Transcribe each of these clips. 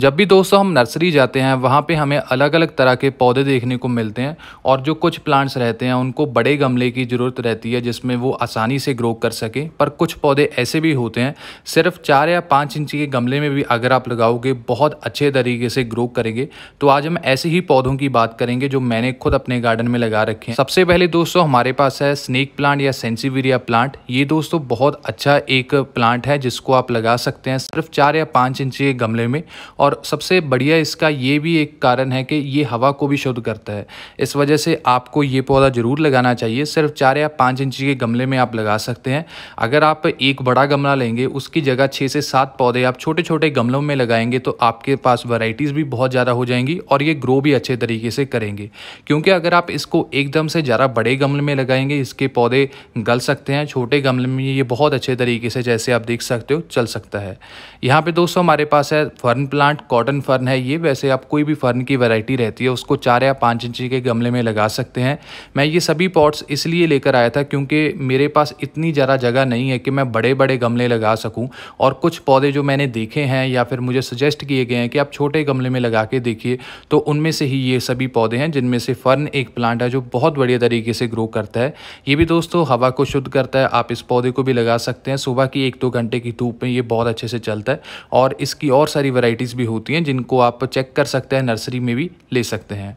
जब भी दोस्तों हम नर्सरी जाते हैं वहाँ पे हमें अलग अलग तरह के पौधे देखने को मिलते हैं और जो कुछ प्लांट्स रहते हैं उनको बड़े गमले की ज़रूरत रहती है जिसमें वो आसानी से ग्रो कर सके पर कुछ पौधे ऐसे भी होते हैं सिर्फ चार या पाँच इंच के गमले में भी अगर आप लगाओगे बहुत अच्छे तरीके से ग्रो करेंगे तो आज हम ऐसे ही पौधों की बात करेंगे जो मैंने खुद अपने गार्डन में लगा रखे हैं सबसे पहले दोस्तों हमारे पास है स्नेक प्लांट या सेंसीवीरिया प्लांट ये दोस्तों बहुत अच्छा एक प्लांट है जिसको आप लगा सकते हैं सिर्फ चार या पाँच इंच के गमले में और और सबसे बढ़िया इसका ये भी एक कारण है कि ये हवा को भी शुद्ध करता है इस वजह से आपको ये पौधा ज़रूर लगाना चाहिए सिर्फ चार या पाँच इंची के गमले में आप लगा सकते हैं अगर आप एक बड़ा गमला लेंगे उसकी जगह छः से सात पौधे आप छोटे छोटे गमलों में लगाएंगे तो आपके पास वैराइटीज़ भी बहुत ज़्यादा हो जाएंगी और ये ग्रो भी अच्छे तरीके से करेंगे क्योंकि अगर आप इसको एकदम से ज़्यादा बड़े गमले में लगाएंगे इसके पौधे गल सकते हैं छोटे गमले में ये बहुत अच्छे तरीके से जैसे आप देख सकते हो चल सकता है यहाँ पर दोस्तों हमारे पास है fern plant plant cotton fern है ये वैसे आप कोई भी फर्न की वैरायटी रहती है उसको चार या पाँच इंची के गमले में लगा सकते हैं मैं ये सभी पॉट्स इसलिए लेकर आया था क्योंकि मेरे पास इतनी ज़्यादा जगह नहीं है कि मैं बड़े बड़े गमले लगा सकूँ और कुछ पौधे जो मैंने देखे हैं या फिर मुझे सजेस्ट किए गए हैं कि आप छोटे गमले में लगा के देखिए तो उनमें से ही ये सभी पौधे हैं जिनमें से फर्न एक प्लांट है जो बहुत बढ़िया तरीके से ग्रो करता है ये भी दोस्तों हवा को शुद्ध करता है आप इस पौधे को भी लगा सकते हैं सुबह की एक दो घंटे की धूप में ये बहुत अच्छे से चलता है और इसकी और सारी वैरायटीज़ भी होती हैं जिनको आप चेक कर सकते हैं नर्सरी में भी ले सकते हैं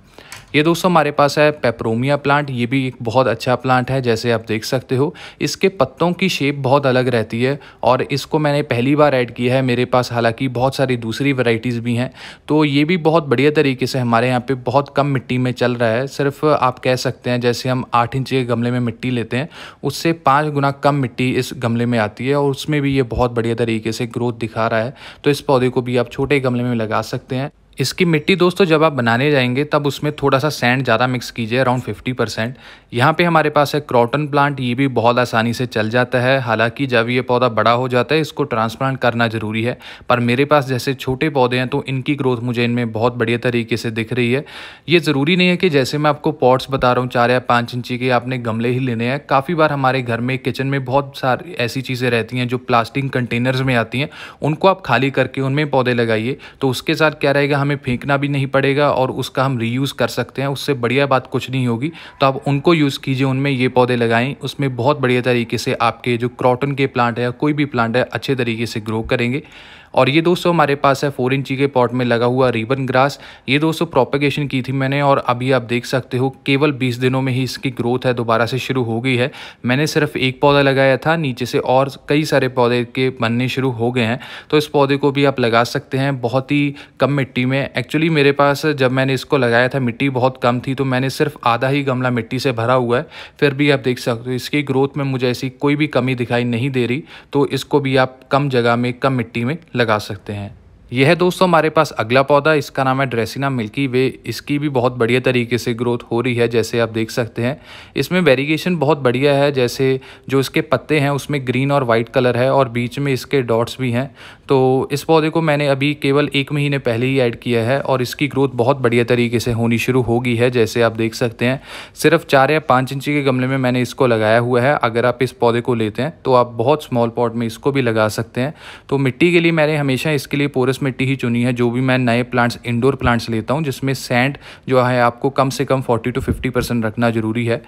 ये दोस्तों हमारे पास है पेप्रोमिया प्लांट ये भी एक बहुत अच्छा प्लांट है जैसे आप देख सकते हो इसके पत्तों की शेप बहुत अलग रहती है और इसको मैंने पहली बार ऐड किया है मेरे पास हालांकि बहुत सारी दूसरी वैरायटीज़ भी हैं तो ये भी बहुत बढ़िया तरीके से हमारे यहाँ पे बहुत कम मिट्टी में चल रहा है सिर्फ आप कह सकते हैं जैसे हम आठ इंच के गमले में मिट्टी लेते हैं उससे पाँच गुना कम मिट्टी इस गमले में आती है और उसमें भी ये बहुत बढ़िया तरीके से ग्रोथ दिखा रहा है तो इस पौधे को भी आप छोटे गमले में लगा सकते हैं इसकी मिट्टी दोस्तों जब आप बनाने जाएंगे तब उसमें थोड़ा सा सैंड ज़्यादा मिक्स कीजिए अराउंड 50 परसेंट यहाँ पर हमारे पास है क्रॉटन प्लांट ये भी बहुत आसानी से चल जाता है हालांकि जब ये पौधा बड़ा हो जाता है इसको ट्रांसप्लांट करना ज़रूरी है पर मेरे पास जैसे छोटे पौधे हैं तो इनकी ग्रोथ मुझे इनमें बहुत बढ़िया तरीके से दिख रही है ये ज़रूरी नहीं है कि जैसे मैं आपको पॉट्स बता रहा हूँ चार या पाँच इंची के आपने गमले ही लेने हैं काफ़ी बार हमारे घर में किचन में बहुत सारी ऐसी चीज़ें रहती हैं जो प्लास्टिक कंटेनर्स में आती हैं उनको आप खाली करके उनमें पौधे लगाइए तो उसके साथ क्या रहेगा हमें फेंकना भी नहीं पड़ेगा और उसका हम रीयूज़ कर सकते हैं उससे बढ़िया बात कुछ नहीं होगी तो आप उनको यूज़ कीजिए उनमें ये पौधे लगाएं उसमें बहुत बढ़िया तरीके से आपके जो क्रॉटन के प्लांट है या कोई भी प्लांट है अच्छे तरीके से ग्रो करेंगे और ये दोस्तों हमारे पास है फोर इंची के पॉट में लगा हुआ रिबन ग्रास ये दोस्तों प्रोपेगेशन की थी मैंने और अभी आप देख सकते हो केवल बीस दिनों में ही इसकी ग्रोथ है दोबारा से शुरू हो गई है मैंने सिर्फ एक पौधा लगाया था नीचे से और कई सारे पौधे के बनने शुरू हो गए हैं तो इस पौधे को भी आप लगा सकते हैं बहुत ही कम मिट्टी में एक्चुअली मेरे पास जब मैंने इसको लगाया था मिट्टी बहुत कम थी तो मैंने सिर्फ आधा ही गमला मिट्टी से भरा हुआ है फिर भी आप देख सकते हो इसकी ग्रोथ में मुझे ऐसी कोई भी कमी दिखाई नहीं दे रही तो इसको भी आप कम जगह में कम मिट्टी में लगा लगा सकते हैं यह है दोस्तों हमारे पास अगला पौधा इसका नाम है ड्रेसिना मिल्की वे इसकी भी बहुत बढ़िया तरीके से ग्रोथ हो रही है जैसे आप देख सकते हैं इसमें वेरिएशन बहुत बढ़िया है जैसे जो इसके पत्ते हैं उसमें ग्रीन और वाइट कलर है और बीच में इसके डॉट्स भी हैं तो इस पौधे को मैंने अभी केवल एक महीने पहले ही ऐड किया है और इसकी ग्रोथ बहुत बढ़िया तरीके से होनी शुरू होगी है जैसे आप देख सकते हैं सिर्फ चार या पाँच इंची के गमले में मैंने इसको लगाया हुआ है अगर आप इस पौधे को लेते हैं तो आप बहुत स्मॉल पॉट में इसको भी लगा सकते हैं तो मिट्टी के लिए मैंने हमेशा इसके लिए पोरस मिट्टी ही चुनी है जो भी मैं नए प्लांट्स इंडोर प्लांट्स लेता हूँ जिसमें सेंट जो है आपको कम से कम फोर्टी टू फिफ्टी परसेंट रखना ज़रूरी है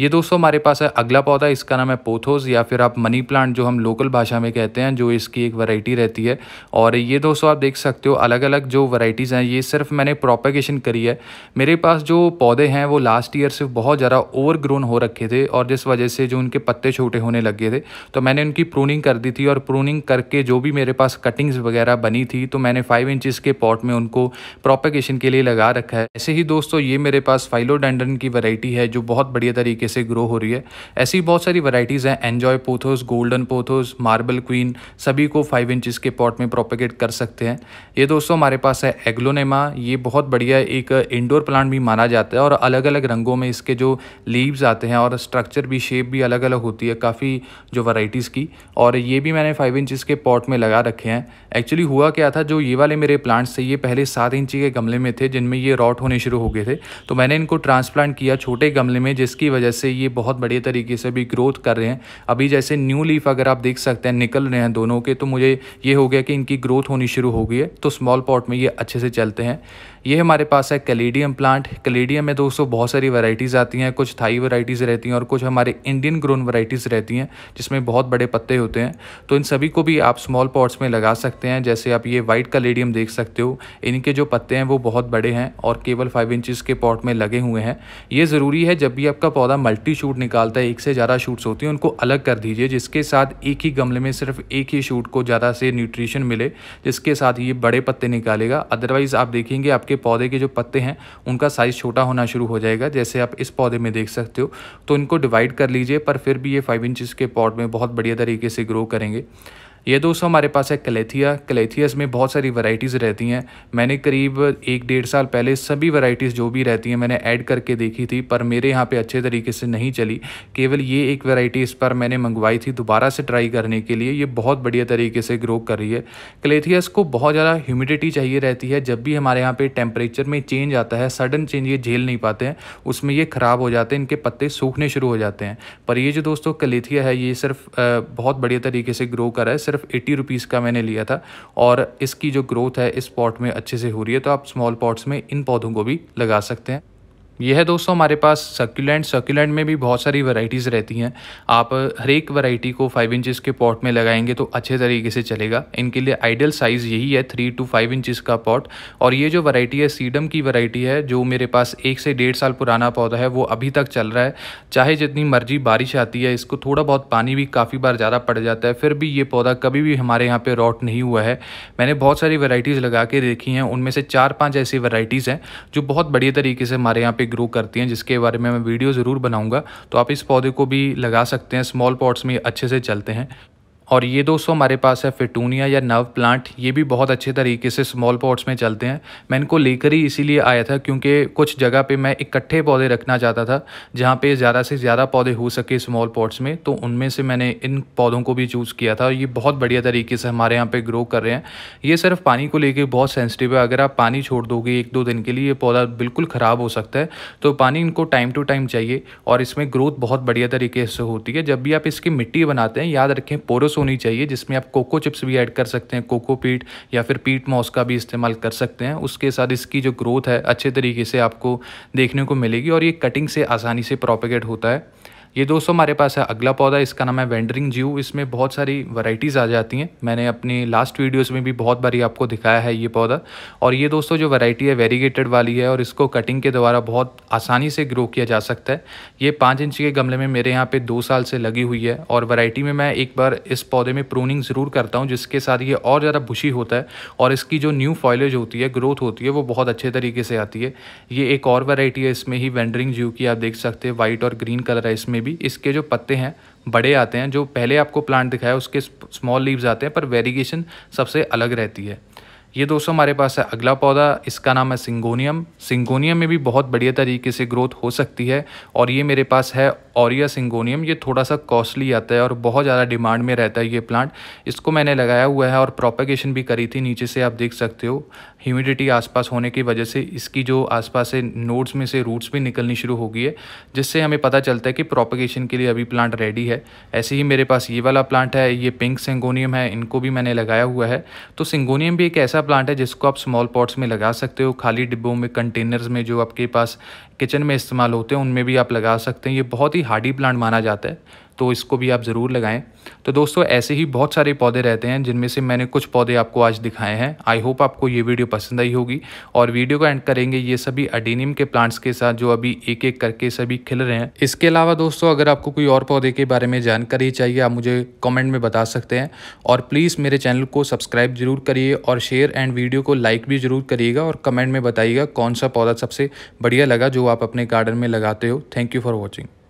ये दोस्तों हमारे पास है अगला पौधा इसका नाम है पोथोस या फिर आप मनी प्लांट जो हम लोकल भाषा में कहते हैं जो इसकी एक वैरायटी रहती है और ये दोस्तों आप देख सकते हो अलग अलग जो वैरायटीज़ हैं ये सिर्फ मैंने प्रोपेगेशन करी है मेरे पास जो पौधे हैं वो लास्ट ईयर सिर्फ बहुत ज़्यादा ओवरग्रोन हो रखे थे और जिस वजह से जो उनके पत्ते छोटे होने लगे थे तो मैंने उनकी प्रूनिंग कर दी थी और प्रूनिंग करके जो भी मेरे पास कटिंग्स वगैरह बनी थी तो मैंने फाइव इंचिस के पॉट में उनको प्रोपेगेशन के लिए लगा रखा है ऐसे ही दोस्तों ये मेरे पास फाइलोडेंडन की वरायटी है जो बहुत बढ़िया तरीके से ग्रो हो रही है ऐसी बहुत सारी वराइटीज़ हैं enjoy pothos golden pothos marble queen सभी को फाइव इंचिस के पॉट में प्रोपेगेट कर सकते हैं ये दोस्तों हमारे पास है एग्लोनेमा ये बहुत बढ़िया एक इंडोर प्लांट भी माना जाता है और अलग अलग रंगों में इसके जो लीव्स आते हैं और स्ट्रक्चर भी शेप भी अलग अलग होती है काफ़ी जो वराइटीज़ की और ये भी मैंने फाइव इंचिस के पॉट में लगा रखे हैं एक्चुअली हुआ क्या था था जो ये वाले मेरे प्लांट्स थे ये पहले सात इंची के गमले में थे जिनमें ये रॉट होने शुरू हो गए थे तो मैंने इनको ट्रांसप्लांट किया छोटे गमले में जिसकी वजह से ये बहुत बढ़िया तरीके से भी ग्रोथ कर रहे हैं अभी जैसे न्यू लीफ अगर आप देख सकते हैं निकल रहे हैं दोनों के तो मुझे ये हो गया कि इनकी ग्रोथ होनी शुरू हो गई है तो स्मॉल पॉट में ये अच्छे से चलते हैं ये हमारे पास है कैलेडियम प्लांट कैलेडियम में दोस्तों बहुत सारी वैरायटीज़ आती हैं कुछ थाई वैरायटीज़ रहती हैं और कुछ हमारे इंडियन ग्रोन वैरायटीज़ रहती हैं जिसमें बहुत बड़े पत्ते होते हैं तो इन सभी को भी आप स्मॉल पॉट्स में लगा सकते हैं जैसे आप ये वाइट कलेडियम देख सकते हो इनके जो पत्ते हैं वो बहुत बड़े हैं और केवल फाइव इंचज़ के पॉट में लगे हुए हैं ये ज़रूरी है जब भी आपका पौधा मल्टी शूट निकालता है एक से ज़्यादा शूट्स होती हैं उनको अलग कर दीजिए जिसके साथ एक ही गमले में सिर्फ एक ही शूट को ज़्यादा से न्यूट्रिशन मिले जिसके साथ ये बड़े पत्ते निकालेगा अदरवाइज़ आप देखेंगे आपके पौधे के जो पत्ते हैं उनका साइज़ छोटा होना शुरू हो जाएगा जैसे आप इस पौधे में देख सकते हो तो इनको डिवाइड कर लीजिए पर फिर भी ये फाइव इंचज़ के पॉट में बहुत बढ़िया तरीके से ग्रो करेंगे ये दोस्तों हमारे पास है कलेथिया कलेथियास में बहुत सारी वैरायटीज़ रहती हैं मैंने करीब एक डेढ़ साल पहले सभी वैरायटीज़ जो भी रहती हैं मैंने ऐड करके देखी थी पर मेरे यहाँ पे अच्छे तरीके से नहीं चली केवल ये एक वैरायटी इस पर मैंने मंगवाई थी दोबारा से ट्राई करने के लिए ये बहुत बढ़िया तरीके से ग्रो कर रही है कलेथियास को बहुत ज़्यादा ह्यूमिडिटी चाहिए रहती है जब भी हमारे यहाँ पर टेम्परेचर में चेंज आता है सडन चेंज ये झेल नहीं पाते हैं उसमें ये ख़राब हो जाते हैं इनके पत्ते सूखने शुरू हो जाते हैं पर ये जो दोस्तों कलेथिया है ये सिर्फ बहुत बढ़िया तरीके से ग्रो करा है सिर्फ एटी रुपीज़ का मैंने लिया था और इसकी जो ग्रोथ है इस पॉट में अच्छे से हो रही है तो आप स्मॉल पॉट्स में इन पौधों को भी लगा सकते हैं यह है दोस्तों हमारे पास सर्क्यूलेंट सर्क्यूलेंट में भी बहुत सारी वैरायटीज़ रहती हैं आप हर एक वैरायटी को फाइव इंचेस के पॉट में लगाएंगे तो अच्छे तरीके से चलेगा इनके लिए आइडियल साइज़ यही है थ्री टू फाइव इंचेस का पॉट और ये जो वैरायटी है सीडम की वैरायटी है जो मेरे पास एक से डेढ़ साल पुराना पौधा है वो अभी तक चल रहा है चाहे जितनी मर्जी बारिश आती है इसको थोड़ा बहुत पानी भी काफ़ी बार ज़्यादा पड़ जाता है फिर भी ये पौधा कभी भी हमारे यहाँ पर रॉट नहीं हुआ है मैंने बहुत सारी वराइटीज़ लगा के देखी हैं उनमें से चार पाँच ऐसी वराइटीज़ हैं जो बहुत बढ़िया तरीके से हमारे यहाँ पर पे ग्रो करती हैं जिसके बारे में मैं वीडियो ज़रूर बनाऊंगा तो आप इस पौधे को भी लगा सकते हैं स्मॉल पॉट्स में अच्छे से चलते हैं और ये दोस्तों हमारे पास है फिटूनिया या नव प्लांट ये भी बहुत अच्छे तरीके से स्मॉल पॉट्स में चलते हैं मैं इनको लेकर ही इसीलिए आया था क्योंकि कुछ जगह पे मैं इकट्ठे पौधे रखना चाहता था जहाँ पे ज़्यादा से ज़्यादा पौधे हो सके स्मॉल पॉट्स में तो उनमें से मैंने इन पौधों को भी चूज़ किया था और ये बहुत बढ़िया तरीके से हमारे यहाँ पर ग्रो कर रहे हैं ये सिर्फ पानी को लेकर बहुत सेंसिटिव है अगर आप पानी छोड़ दोगे एक दो दिन के लिए ये पौधा बिल्कुल ख़राब हो सकता है तो पानी इनको टाइम टू टाइम चाहिए और इसमें ग्रोथ बहुत बढ़िया तरीके से होती है जब भी आप इसकी मिट्टी बनाते हैं याद रखें पोरस होनी चाहिए जिसमें आप कोको चिप्स भी ऐड कर सकते हैं कोको पीट या फिर पीट मॉस का भी इस्तेमाल कर सकते हैं उसके साथ इसकी जो ग्रोथ है अच्छे तरीके से आपको देखने को मिलेगी और ये कटिंग से आसानी से प्रोपिगेट होता है ये दोस्तों हमारे पास है अगला पौधा इसका नाम है वेंडरिंग जीव इसमें बहुत सारी वैरायटीज़ आ जाती हैं मैंने अपनी लास्ट वीडियोज़ में भी बहुत बारी आपको दिखाया है ये पौधा और ये दोस्तों जो वैरायटी है वेरीगेटेड वाली है और इसको कटिंग के द्वारा बहुत आसानी से ग्रो किया जा सकता है ये पाँच इंच के गमले में मेरे यहाँ पर दो साल से लगी हुई है और वरायटी में मैं एक बार इस पौधे में प्रूनिंग ज़रूर करता हूँ जिसके साथ ये और ज़्यादा बुशी होता है और इसकी जो न्यू फॉयलेज होती है ग्रोथ होती है वो बहुत अच्छे तरीके से आती है ये एक और वैरायटी है इसमें ही वेंडरिंग जीव की आप देख सकते हैं वाइट और ग्रीन कलर है इसमें भी इसके जो पत्ते हैं बड़े आते हैं जो पहले आपको प्लांट दिखाया उसके स्मॉल लीव्स आते हैं पर वेरिएशन सबसे अलग रहती है ये दोस्तों हमारे पास है अगला पौधा इसका नाम है सिंगोनियम सिंगोनियम में भी बहुत बढ़िया तरीके से ग्रोथ हो सकती है और ये मेरे पास है ओरिया सिंगोनियम ये थोड़ा सा कॉस्टली आता है और बहुत ज़्यादा डिमांड में रहता है ये प्लांट इसको मैंने लगाया हुआ है और प्रोपेगेशन भी करी थी नीचे से आप देख सकते हो ह्यूमिडिटी आसपास होने की वजह से इसकी जो आसपास से नोड्स में से रूट्स भी निकलनी शुरू हो गई है जिससे हमें पता चलता है कि प्रोपेगेशन के लिए अभी प्लांट रेडी है ऐसे ही मेरे पास ये वाला प्लांट है ये पिंक सिंगोनियम है इनको भी मैंने लगाया हुआ है तो सिंगोनियम भी एक ऐसा प्लांट है जिसको आप स्मॉल पॉट्स में लगा सकते हो खाली डिब्बों में कंटेनर्स में जो आपके पास किचन में इस्तेमाल होते हैं उनमें भी आप लगा सकते हैं ये बहुत ही हार्डी प्लांट माना जाता है तो इसको भी आप ज़रूर लगाएं तो दोस्तों ऐसे ही बहुत सारे पौधे रहते हैं जिनमें से मैंने कुछ पौधे आपको आज दिखाए हैं आई होप आपको ये वीडियो पसंद आई होगी और वीडियो को एंड करेंगे ये सभी अडीनियम के प्लांट्स के साथ जो अभी एक एक करके सभी खिल रहे हैं इसके अलावा दोस्तों अगर आपको कोई और पौधे के बारे में जानकारी चाहिए आप मुझे कॉमेंट में बता सकते हैं और प्लीज़ मेरे चैनल को सब्सक्राइब जरूर करिए और शेयर एंड वीडियो को लाइक भी जरूर करिएगा और कमेंट में बताइएगा कौन सा पौधा सबसे बढ़िया लगा जो आप अपने गार्डन में लगाते हो थैंक यू फॉर वॉचिंग